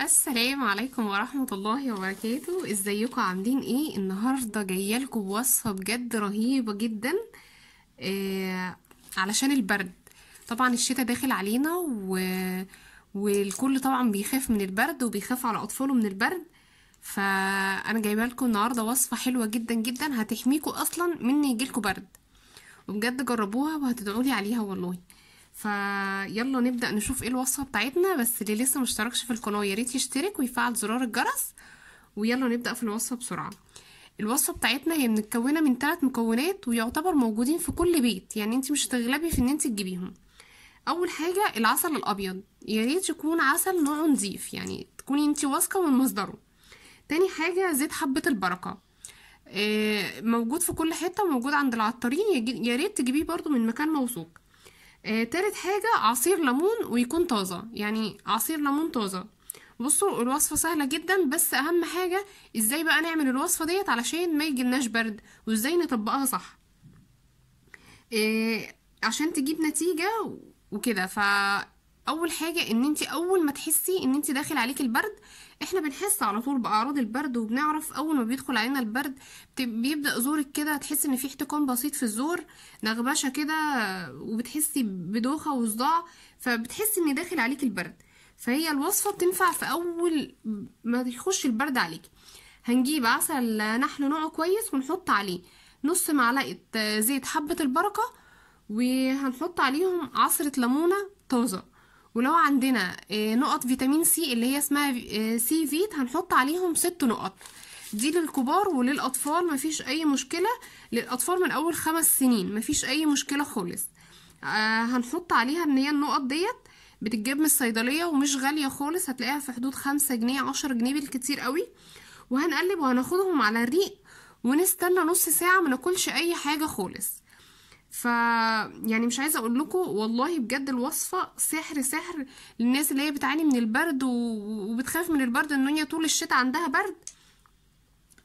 السلام عليكم ورحمة الله وبركاته ازيكم عاملين ايه النهاردة جاية لكم بوصفة بجد رهيبة جدا آه علشان البرد طبعا الشتاء داخل علينا و... والكل طبعا بيخاف من البرد وبيخاف على اطفاله من البرد فانا جايبه لكم النهارده وصفه حلوه جدا جدا هتحميكم اصلا من يجيلكوا برد وبجد جربوها وهتدعولي عليها والله فيلا نبدأ نشوف ايه الوصفة بتاعتنا بس اللي لسه مشتركش في القناة ياريت يشترك ويفعل زرار الجرس ويلا نبدأ في الوصفة بسرعة الوصفة بتاعتنا هي متكونة من ثلاث مكونات ويعتبر موجودين في كل بيت يعني انت مش هتغلبي في ان انت تجيبيهم اول حاجة العسل الابيض يا ريت يكون عسل نوعه نظيف يعني تكوني انت واثقة من مصدره تاني حاجة زيت حبة البركة آه، موجود في كل حتة وموجود عند العطارين يا ريت تجيبيه برضو من مكان موثوق آه، تالت حاجة عصير ليمون ويكون طازة يعني عصير ليمون طازة بصوا الوصفة سهلة جدا بس أهم حاجة ازاي بقى نعمل الوصفة ديت علشان ما يجيلناش برد وازاي نطبقها صح آه عشان تجيب نتيجة وكده فا اول حاجه ان انت اول ما تحسي ان انت داخل عليك البرد احنا بنحس على طول باعراض البرد وبنعرف اول ما بيدخل علينا البرد بيبدا زورك كده تحس ان في احتقان بسيط في الزور نغبشه كده وبتحسي بدوخه وصداع فبتحسي ان داخل عليك البرد فهي الوصفه بتنفع في اول ما يخش البرد عليكي هنجيب عسل نحل نوعه كويس ونحط عليه نص معلقه زيت حبه البركه وهنحط عليهم عصره ليمونه طازه ولو عندنا آه، نقط فيتامين سي اللي هي اسمها آه، سي فيت هنحط عليهم ست نقط دي للكبار وللأطفال مفيش أي مشكلة للأطفال من أول خمس سنين مفيش أي مشكلة خالص آه، هنحط عليها ان هي النقط ديت بتتجاب من الصيدلية ومش غالية خالص هتلاقيها في حدود خمسة جنيه عشرة جنيه بالكتير قوي وهنقلب وهناخدهم على الريق ونستنى نص ساعة مناكلش أي حاجة خالص ف يعني مش عايزه اقول لكم والله بجد الوصفه سحر سحر للناس اللي هي بتعاني من البرد و... وبتخاف من البرد ان هي طول الشتاء عندها برد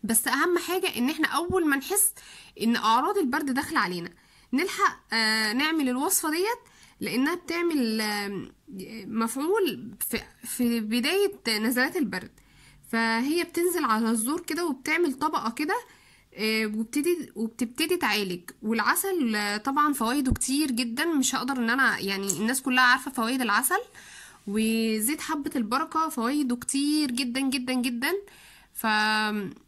بس اهم حاجه ان احنا اول ما نحس ان اعراض البرد داخله علينا نلحق آه نعمل الوصفه ديت لانها بتعمل آه مفعول في, في بدايه نزلات البرد فهي بتنزل على الزور كده وبتعمل طبقه كده آه، وبتدي وبتبتدي تعالج والعسل آه، طبعا فوائده كتير جدا مش هقدر ان انا يعني الناس كلها عارفه فوائد العسل وزيت حبه البركه فوائده كتير جدا جدا جدا ف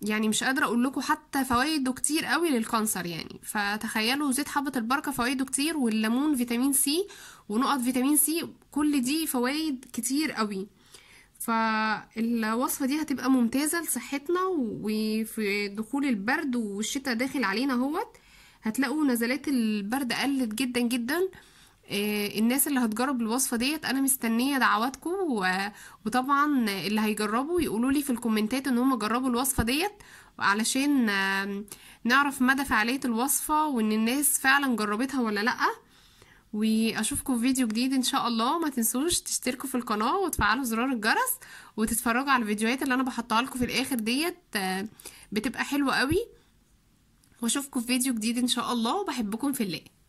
يعني مش قادره اقول لكم حتى فوائده كتير قوي للكانسر يعني فتخيلوا زيت حبه البركه فوائده كتير والليمون فيتامين سي ونقط فيتامين سي كل دي فوائد كتير قوي فالوصفة دي هتبقى ممتازة لصحتنا وفي دخول البرد والشتاء داخل علينا اهوت هتلاقوا نزلات البرد قلت جدا جدا آه، الناس اللي هتجرب الوصفة ديت انا مستنية دعواتكم وطبعا اللي هيجربوا يقولوا لي في الكومنتات ان هم جربوا الوصفة ديت علشان نعرف مدى فعالية الوصفة وان الناس فعلا جربتها ولا لأ واشوفكم في فيديو جديد ان شاء الله ما تنسوش تشتركوا في القناه وتفعلوا زرار الجرس وتتفرجوا على الفيديوهات اللي انا بحطها لكم في الاخر ديت بتبقى حلوه قوي واشوفكم في فيديو جديد ان شاء الله وبحبكم في الله